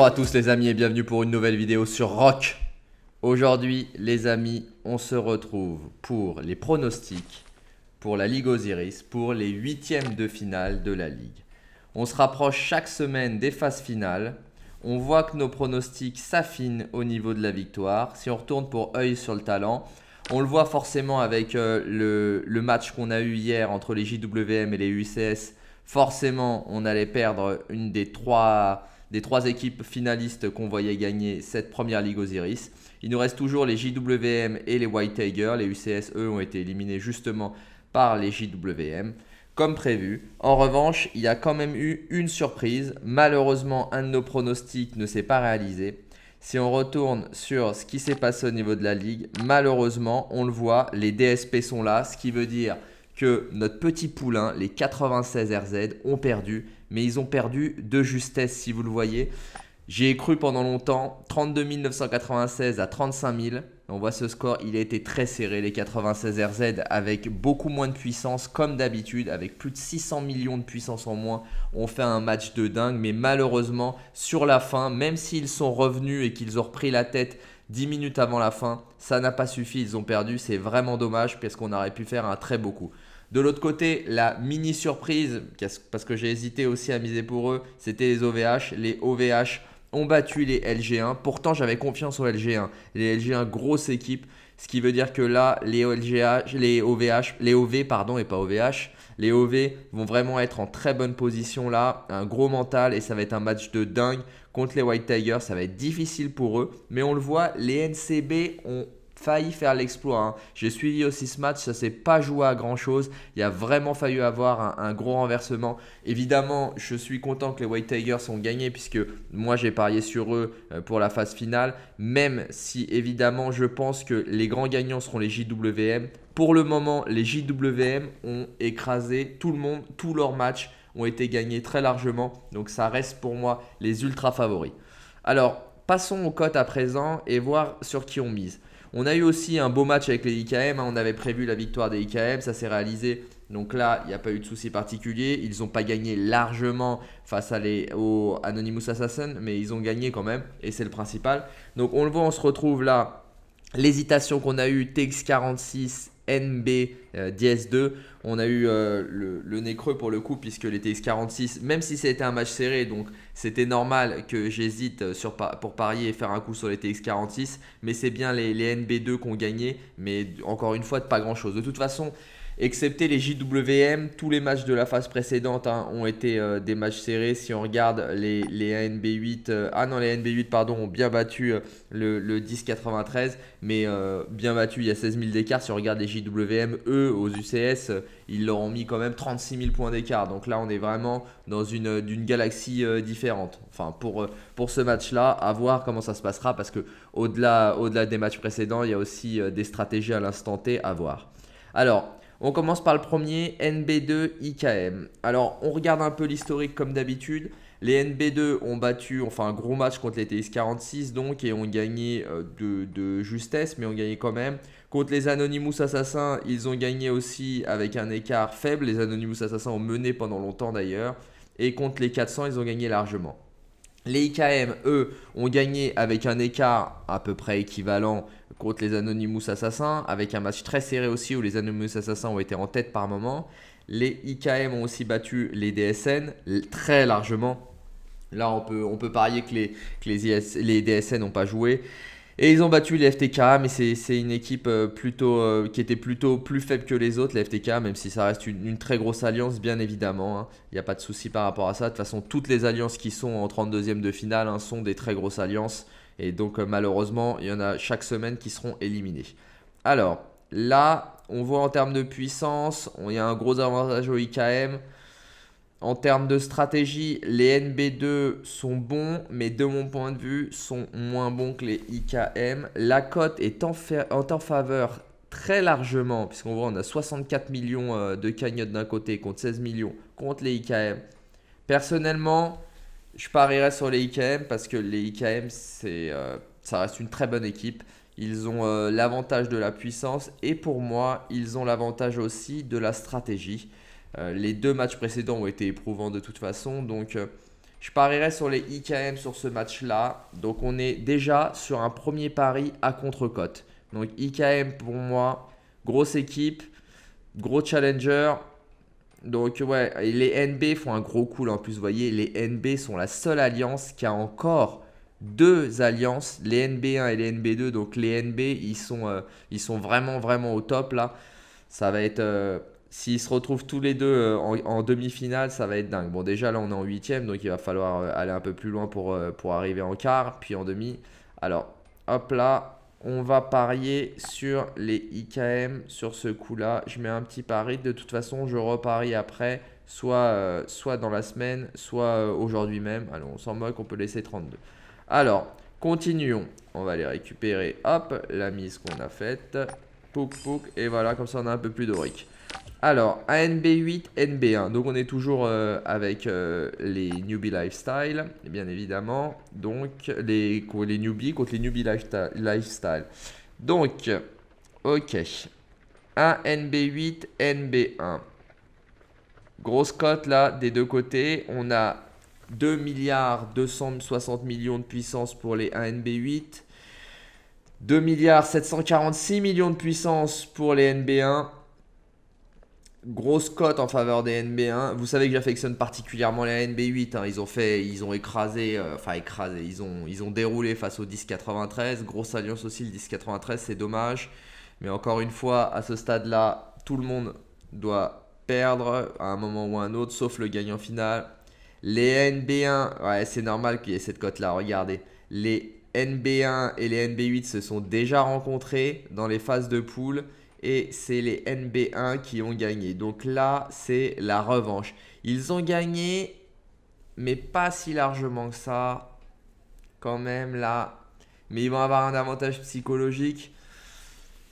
Bonjour à tous les amis et bienvenue pour une nouvelle vidéo sur Rock. Aujourd'hui les amis, on se retrouve pour les pronostics, pour la Ligue Osiris, pour les huitièmes de finale de la Ligue. On se rapproche chaque semaine des phases finales. On voit que nos pronostics s'affinent au niveau de la victoire. Si on retourne pour œil sur le talent, on le voit forcément avec euh, le, le, match qu'on a eu hier entre les JWM et les UCS. Forcément, on allait perdre une des trois des trois équipes finalistes qu'on voyait gagner cette première Ligue Osiris, il nous reste toujours les JWM et les White Tigers. Les UCSE ont été éliminés justement par les JWM comme prévu. En revanche, il y a quand même eu une surprise. Malheureusement, un de nos pronostics ne s'est pas réalisé. Si on retourne sur ce qui s'est passé au niveau de la ligue, malheureusement, on le voit, les DSP sont là, ce qui veut dire que notre petit poulain, les 96 RZ, ont perdu mais ils ont perdu de justesse, si vous le voyez. J'ai cru pendant longtemps, 32 996 à 35 000. On voit ce score, il a été très serré, les 96 RZ, avec beaucoup moins de puissance, comme d'habitude, avec plus de 600 millions de puissance en moins. On fait un match de dingue, mais malheureusement, sur la fin, même s'ils sont revenus et qu'ils ont repris la tête 10 minutes avant la fin, ça n'a pas suffi, ils ont perdu. C'est vraiment dommage, parce qu'on aurait pu faire un très beau coup. De l'autre côté, la mini surprise, parce que j'ai hésité aussi à miser pour eux, c'était les OVH. Les OVH ont battu les LG1. Pourtant, j'avais confiance aux LG1. Les LG1, grosse équipe. Ce qui veut dire que là, les, les OVH, les OV, pardon, et pas OVH, les OV vont vraiment être en très bonne position là. Un gros mental et ça va être un match de dingue contre les White Tigers. Ça va être difficile pour eux. Mais on le voit, les NCB ont failli faire l'exploit. Hein. J'ai suivi aussi ce match, ça s'est pas joué à grand chose. Il a vraiment failli avoir un, gros renversement. Évidemment, je suis content que les White Tigers ont gagné puisque moi j'ai parié sur eux euh, pour la phase finale. Même si évidemment je pense que les grands gagnants seront les JWM. Pour le moment, les JWM ont écrasé tout le monde, tous leurs matchs ont été gagnés très largement. Donc ça reste pour moi les ultra favoris. Alors, passons au cotes à présent et voir sur qui on mise. On a eu aussi un beau match avec les IKM. Hein. On avait prévu la victoire des IKM, ça s'est réalisé. Donc là, il n'y a pas eu de souci particulier. Ils n'ont pas gagné largement face aux Anonymous Assassins, mais ils ont gagné quand même, et c'est le principal. Donc on le voit, on se retrouve là. L'hésitation qu'on a eue, TX46 NB ds 2 On a eu euh, le, nez creux pour le coup, puisque les TX46, même si c'était un match serré, donc c'était normal que j'hésite euh, pour parier et faire un coup sur les TX46, mais c'est bien les, NB2 qu'on gagné, mais encore une fois, pas grand chose. De toute façon, Excepté les JWM, tous les matchs de la phase précédente hein, ont été euh, des matchs serrés. Si on regarde les, les ANB8, euh, ah non, les nb 8 pardon, ont bien battu euh, le, le 10-93, mais bien battu, il y a 16 000 d'écart. Si on regarde les JWM, eux, aux UCS, ils leur ont mis quand même 36 000 points d'écart. Donc là, on est vraiment dans une, d'une galaxie différente. Enfin, pour, pour ce match-là, à voir comment ça se passera, parce que au-delà, au-delà des matchs précédents, il y a aussi des stratégies à l'instant T à voir. Alors, on commence par le premier, NB2 IKM. Alors, on regarde un peu l'historique comme d'habitude. Les NB2 ont battu, enfin un gros match contre les TX46 donc, et ont gagné euh, de, de, justesse, mais ont gagné quand même. Contre les Anonymous Assassins, ils ont gagné aussi avec un écart faible. Les Anonymous Assassins ont mené pendant longtemps d'ailleurs. Et contre les 400, ils ont gagné largement. Les IKM, eux, ont gagné avec un écart à peu près équivalent contre les Anonymous Assassins, avec un match très serré aussi où les Anonymous Assassins ont été en tête par moment. Les IKM ont aussi battu les DSN très largement. Là, on peut, on peut parier que les, les, les DSN n'ont pas joué. Et ils ont battu les FTK, mais c'est une équipe euh, plutôt, euh, qui était plutôt plus faible que les autres, les FTK, même si ça reste une, très grosse alliance, bien évidemment. Hein. Il n'y a pas de souci par rapport à ça. De toute façon, toutes les alliances qui sont en 32e de finale hein, sont des très grosses alliances. Et donc, euh, malheureusement, il y en a chaque semaine qui seront éliminées. Alors, là, on voit en termes de puissance, il y a un gros avantage au IKM. En termes de stratégie, les NB2 sont bons, mais de mon point de vue, sont moins bons que les IKM. La cote est en, faveur très largement, puisqu'on voit on a 64 millions euh, de cagnottes d'un côté contre 16 millions contre les IKM. Personnellement, je parierais sur les IKM parce que les IKM, euh, ça reste une très bonne équipe. Ils ont euh, l'avantage de la puissance et pour moi, ils ont l'avantage aussi de la stratégie. Euh, les deux matchs précédents ont été éprouvants de toute façon. Donc, euh, je parierais sur les IKM sur ce match-là. Donc, on est déjà sur un premier pari à contre côte Donc, IKM pour moi, grosse équipe, gros challenger. Donc, ouais, les NB font un gros coup là. En plus, vous voyez, les NB sont la seule alliance qui a encore deux alliances, les NB1 et les NB2. Donc, les NB, ils sont, euh, ils sont vraiment, vraiment au top là. Ça va être. S'ils se retrouvent tous les deux euh, en, demi-finale, ça va être dingue. Bon, déjà là, on est en huitième, donc il va falloir euh, aller un peu plus loin pour, euh, pour arriver en quart, puis en demi. Alors, hop là, on va parier sur les IKM sur ce coup-là. Je mets un petit pari. De toute façon, je reparie après, soit, soit dans la semaine, soit aujourd'hui même. Alors on s'en moque, on peut laisser 32. Alors, continuons. On va aller récupérer, hop, la mise qu'on a faite. Pouc, pouc. Et voilà, comme ça, on a un peu plus de d'auric. Alors, ANB8, NB1. Donc, on est toujours euh, avec euh, les newbie lifestyle, bien évidemment. Donc, les, les newbies contre les newbie lifestyle. Donc, ok. ANB8, NB1. Grosse cote là, des deux côtés. On a 2 milliards 260 millions de puissance pour les ANB8. 2 milliards 746 millions de puissance pour les NB1. Grosse cote en faveur des NB1. Vous savez que j'affectionne particulièrement les NB8. Hein. Ils ont fait, ils ont écrasé, euh, enfin écrasé, ils ont, ils ont déroulé face au 10-93. Grosse alliance aussi, le 10-93, c'est dommage. Mais encore une fois, à ce stade-là, tout le monde doit perdre à un moment ou à un autre, sauf le gagnant final. Les NB1, ouais, c'est normal qu'il y ait cette cote-là, regardez. Les NB1 et les NB8 se sont déjà rencontrés dans les phases de poule et c'est les NB1 qui ont gagné. Donc là, c'est la revanche. Ils ont gagné, mais pas si largement que ça. Quand même là. Mais ils vont avoir un avantage psychologique.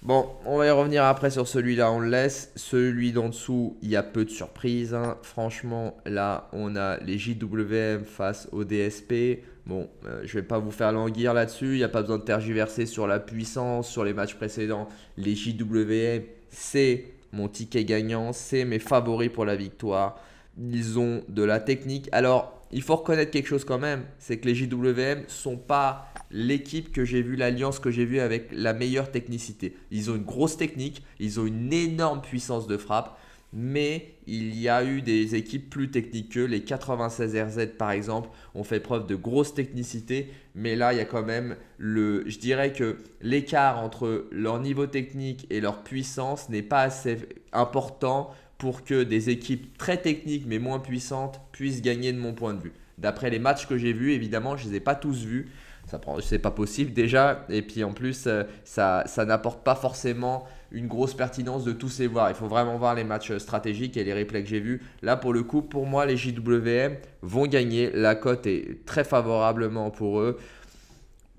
Bon, on va y revenir après sur celui-là, on le laisse. Celui d'en dessous, il y a peu de surprises. Hein. Franchement, là, on a les JWM face au DSP. Bon, euh, je ne vais pas vous faire languir là-dessus. Il n'y a pas besoin de tergiverser sur la puissance, sur les matchs précédents. Les JWM, c'est mon ticket gagnant, c'est mes favoris pour la victoire. Ils ont de la technique. Alors, il faut reconnaître quelque chose quand même, c'est que les JWM sont pas l'équipe que j'ai vue, l'alliance que j'ai vue avec la meilleure technicité. Ils ont une grosse technique, ils ont une énorme puissance de frappe, mais il y a eu des équipes plus techniques qu'eux. les 96 RZ par exemple, ont fait preuve de grosse technicité, mais là il y a quand même le, je dirais que l'écart entre leur niveau technique et leur puissance n'est pas assez important pour que des équipes très techniques mais moins puissantes puissent gagner de mon point de vue. D'après les matchs que j'ai vus, évidemment, je ne les ai pas tous vus. Ce n'est pas possible déjà. Et puis en plus, euh, ça, n'apporte pas forcément une grosse pertinence de tous les voir. Il faut vraiment voir les matchs euh, stratégiques et les replays que j'ai vus. Là, pour le coup, pour moi, les JWM vont gagner. La cote est très favorablement pour eux.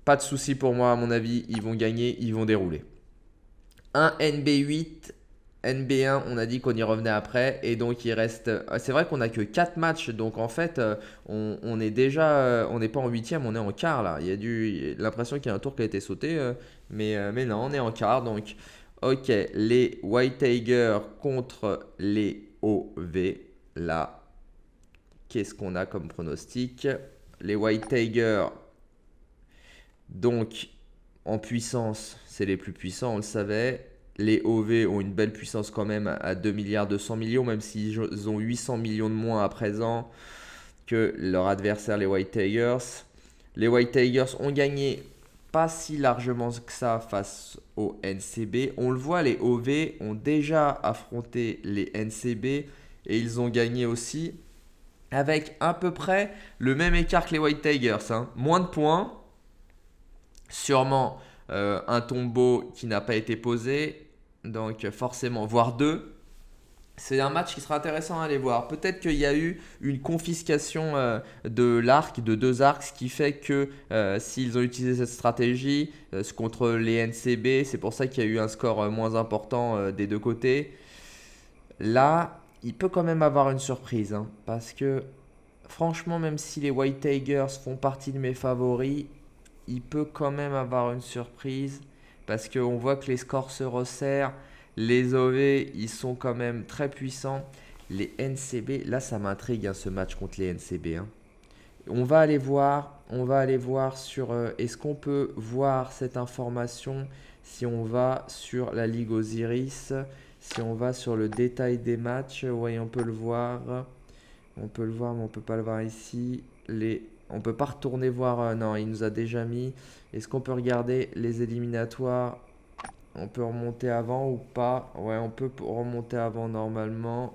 Pas de souci pour moi, à mon avis. Ils vont gagner, ils vont dérouler. Un NB8 NB1, on a dit qu'on y revenait après. Et donc, il reste. Euh, c'est vrai qu'on n'a que 4 matchs. Donc, en fait, euh, on, est déjà. Euh, on n'est pas en 8 on est en quart là. Il y a L'impression qu'il y a un tour qui a été sauté. Mais, mais non, on est en quart. Donc, ok. Les White Tiger contre les OV. Là, qu'est-ce qu'on a comme pronostic Les White Tiger. Donc, en puissance, c'est les plus puissants, on le savait. Les OV ont une belle puissance quand même à 2 milliards 200 millions, même s'ils ont 800 millions de moins à présent que leur adversaire, les White Tigers. Les White Tigers ont gagné pas si largement que ça face aux NCB. On le voit, les OV ont déjà affronté les NCB et ils ont gagné aussi avec à peu près le même écart que les White Tigers. Hein. Moins de points, sûrement euh, un tombeau qui n'a pas été posé donc euh, forcément, voire deux. C'est un match qui sera intéressant à aller voir. Peut-être qu'il y a eu une confiscation euh, de l'arc, de deux arcs, ce qui fait que euh, s'ils ont utilisé cette stratégie contre les NCB, c'est pour ça qu'il y a eu un score moins important des deux côtés. Là, il peut quand même avoir une surprise, hein, parce que franchement, même si les White Tigers font partie de mes favoris, il peut quand même avoir une surprise parce qu'on voit que les scores se resserrent. Les OV, ils sont quand même très puissants. Les NCB, là, ça m'intrigue hein, ce match contre les NCB. Hein. On va aller voir, on va aller voir sur. Euh, est-ce qu'on peut voir cette information si on va sur la Ligue Osiris, si on va sur le détail des matchs Oui, on peut le voir. On peut le voir, mais on ne peut pas le voir ici. Les on peut pas retourner voir. Euh, non, il nous a déjà mis. Est-ce qu'on peut regarder les éliminatoires On peut remonter avant ou pas Ouais, on peut remonter avant normalement.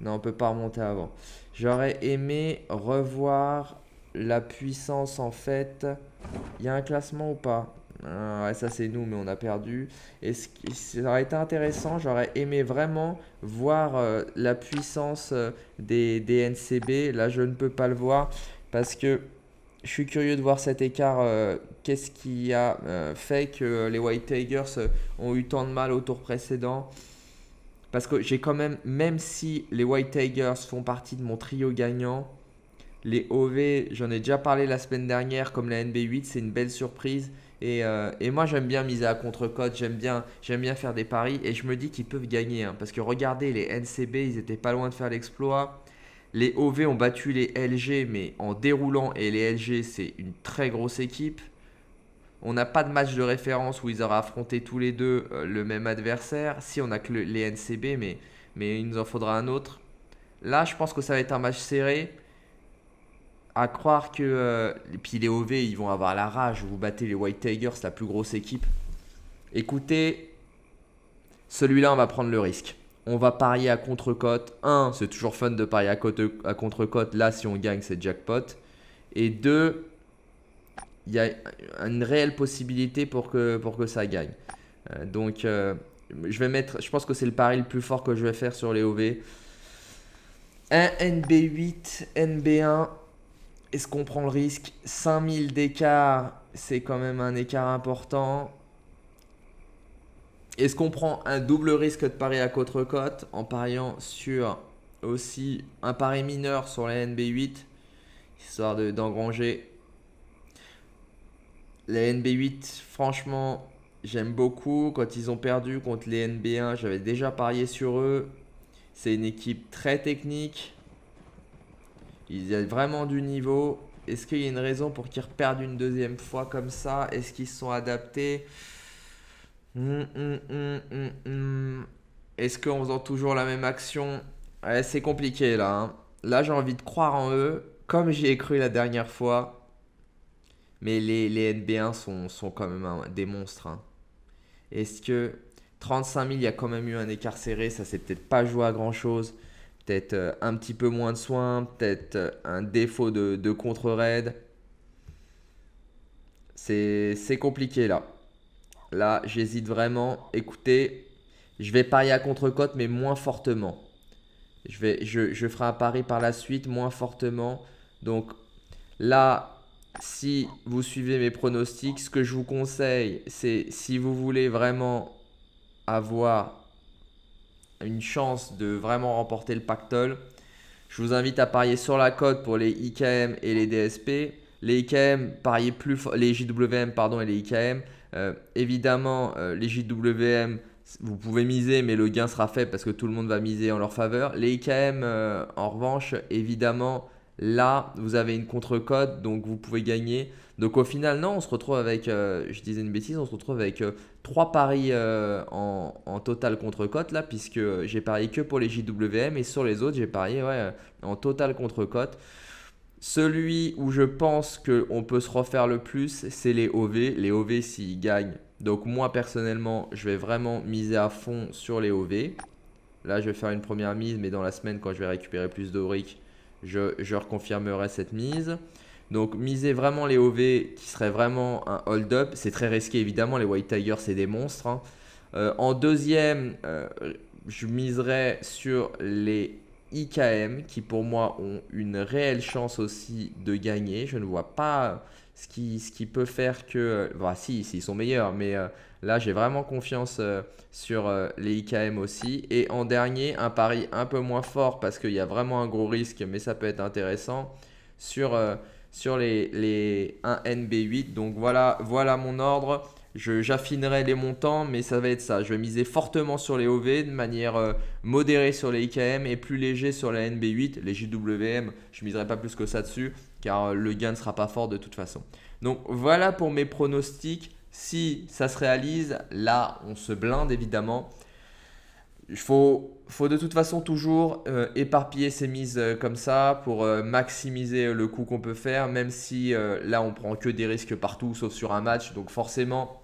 Non, on peut pas remonter avant. J'aurais aimé revoir la puissance en fait. Il y a un classement ou pas ah, ouais, ça c'est nous, mais on a perdu. Et ce qui, ça aurait été intéressant, j'aurais aimé vraiment voir euh, la puissance euh, des, des, NCB. Là, je ne peux pas le voir parce que je suis curieux de voir cet écart. Euh, qu'est-ce qui a euh, fait que les White Tigers euh, ont eu tant de mal au tour précédent Parce que j'ai quand même, même si les White Tigers font partie de mon trio gagnant, les OV, j'en ai déjà parlé la semaine dernière, comme la NB8, c'est une belle surprise. Et, et, moi, j'aime bien miser à contre-cote, j'aime bien, bien faire des paris. Et je me dis qu'ils peuvent gagner. Hein. parce que regardez, les NCB, ils étaient pas loin de faire l'exploit. Les OV ont battu les LG, mais en déroulant, et les LG, c'est une très grosse équipe. On n'a pas de match de référence où ils auraient affronté tous les deux euh, le même adversaire. Si, on a que les NCB, mais, mais il nous en faudra un autre. Là, je pense que ça va être un match serré. À croire que. et euh, puis les OV, ils vont avoir la rage. Vous battez les White Tigers, la plus grosse équipe. Écoutez, celui-là, on va prendre le risque. On va parier à contre-cote. 1. C'est toujours fun de parier à, contre côte Là, si on gagne, c'est jackpot. Et 2. Il y a une réelle possibilité pour que, pour que ça gagne. Euh, donc, euh, je vais mettre. Je pense que c'est le pari le plus fort que je vais faire sur les OV. 1 NB8, NB1. Est-ce qu'on prend le risque 5000 d'écart, c'est quand même un écart important. Est-ce qu'on prend un double risque de parier à contre côte en pariant sur aussi un pari mineur sur la NB8 histoire d'engranger La NB8, franchement, j'aime beaucoup. Quand ils ont perdu contre les NB1, j'avais déjà parié sur eux. C'est une équipe très technique. Ils ont vraiment du niveau. Est-ce qu'il y a une raison pour qu'ils reperdent une deuxième fois comme ça Est-ce qu'ils se sont adaptés Mm, mm, mm, Est-ce qu'on faisant toujours la même action, c'est compliqué là. Hein. Là, j'ai envie de croire en eux, comme j'y ai cru la dernière fois. Mais les, NB1 sont, quand même des monstres. Hein. Est-ce que 35 000, il y a quand même eu un écart serré, ça c'est peut-être pas joué à grand chose. Peut-être euh, un petit peu moins de soins, peut-être euh, un défaut de, de contre-raid. C'est compliqué là. Là, j'hésite vraiment. Écoutez, je vais parier à contre-cote, mais moins fortement. Je, vais, je, ferai un pari par la suite, moins fortement. Donc là, si vous suivez mes pronostics, ce que je vous conseille, c'est si vous voulez vraiment avoir une chance de vraiment remporter le pactole, je vous invite à parier sur la cote pour les IKM et les DSP. Les IKM, pariez plus les JWM pardon, et les IKM, euh, évidemment, euh, les JWM, vous pouvez miser, mais le gain sera fait parce que tout le monde va miser en leur faveur. Les IKM, euh, en revanche, évidemment, là, vous avez une contre-cote, donc vous pouvez gagner. Donc au final, non, on se retrouve avec, je disais une bêtise, on se retrouve avec trois paris en, en, total contre-cote, là, puisque j'ai parié que pour les JWM et sur les autres, j'ai parié en total contre-cote. Celui où je pense qu'on peut se refaire le plus, c'est les OV. Les OV s'ils gagnent. Donc moi personnellement, je vais vraiment miser à fond sur les OV. Là, je vais faire une première mise, mais dans la semaine, quand je vais récupérer plus d'Auric, je, je reconfirmerai cette mise. Donc, miser vraiment les OV qui serait vraiment un hold-up. C'est très risqué, évidemment. Les White Tigers, c'est des monstres. Hein. Euh, en deuxième, euh, je miserai sur les IKM qui pour moi ont une réelle chance aussi de gagner. Je ne vois pas ce qui, peut faire que... voilà euh, bah, si, ils sont meilleurs, mais euh, là j'ai vraiment confiance euh, sur les IKM aussi. Et en dernier, un pari un peu moins fort parce qu'il y a vraiment un gros risque, mais ça peut être intéressant, sur, les, les 1NB8. Donc voilà, voilà mon ordre j'affinerai les montants, mais ça va être ça. Je vais miser fortement sur les OV, de manière euh, modérée sur les IKM et plus léger sur la NB8. Les JWM, je miserai pas plus que ça dessus, car euh, le gain ne sera pas fort de toute façon. Donc voilà pour mes pronostics. Si ça se réalise, là, on se blinde évidemment. Il faut, faut, de toute façon toujours euh, éparpiller ses mises comme ça pour maximiser le coup qu'on peut faire, même si là on prend que des risques partout sauf sur un match. Donc forcément,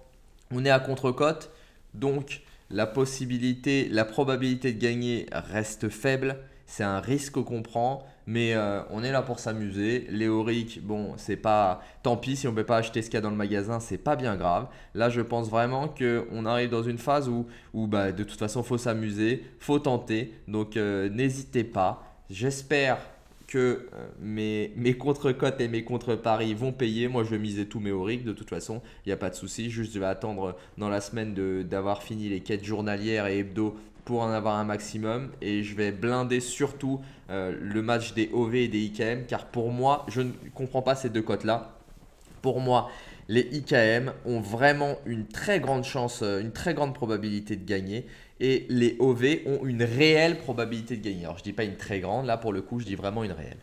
on est à contre-cote, donc la possibilité, la probabilité de gagner reste faible. C'est un risque qu'on prend, mais euh, on est là pour s'amuser. Léoric, bon, c'est pas. Tant pis si on ne peut pas acheter ce qu'il y a dans le magasin, c'est pas bien grave. Là, je pense vraiment qu'on arrive dans une phase où, où bah, de toute façon, faut s'amuser, faut tenter. Donc, euh, n'hésitez pas. J'espère que euh, mes, mes contre-cotes et mes contre-paris vont payer. Moi, je vais miser tous mes oriques. De toute façon, il n'y a pas de souci. Juste, je vais attendre euh, dans la semaine d'avoir fini les quêtes journalières et hebdo pour en avoir un maximum. Et je vais blinder surtout euh, le match des OV et des IKM. Car pour moi, je ne comprends pas ces deux cotes-là. Pour moi, les IKM ont vraiment une très grande chance, une très grande probabilité de gagner et les OV ont une réelle probabilité de gagner. Alors je dis pas une très grande, là pour le coup je dis vraiment une réelle.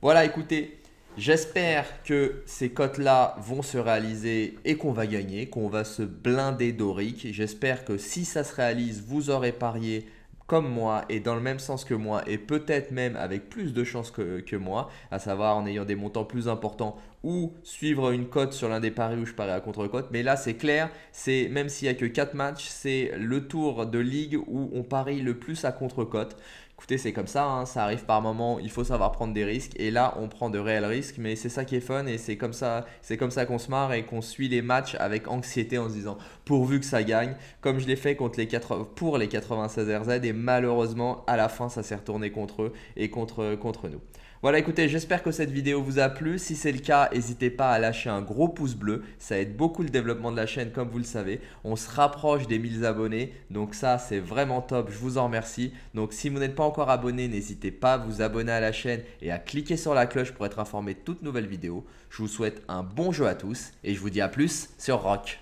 Voilà, écoutez, j'espère que ces cotes-là vont se réaliser et qu'on va gagner, qu'on va se blinder d'Oric. J'espère que si ça se réalise, vous aurez parié comme moi et dans le même sens que moi et peut-être même avec plus de chances que, moi, à savoir en ayant des montants plus importants ou suivre une cote sur l'un des paris où je parie à contre-cote. Mais là, c'est clair, c'est même s'il n'y a que 4 matchs, c'est le tour de ligue où on parie le plus à contre-cote écoutez, c'est comme ça, hein, ça arrive par moment, il faut savoir prendre des risques. Et là, on prend de réels risques, mais c'est ça qui est fun et c'est comme ça, c'est comme ça qu'on se marre et qu'on suit les matchs avec anxiété en se disant pourvu que ça gagne, comme je l'ai fait contre les 80, pour les 96 RZ et malheureusement à la fin ça s'est retourné contre eux et contre, contre nous. Voilà, écoutez, j'espère que cette vidéo vous a plu. Si c'est le cas, n'hésitez pas à lâcher un gros pouce bleu. Ça aide beaucoup le développement de la chaîne, comme vous le savez. On se rapproche des 1000 abonnés. Donc ça, c'est vraiment top. Je vous en remercie. Donc si vous n'êtes pas encore abonné, n'hésitez pas à vous abonner à la chaîne et à cliquer sur la cloche pour être informé de toutes nouvelles vidéos. Je vous souhaite un bon jeu à tous et je vous dis à plus sur Rock.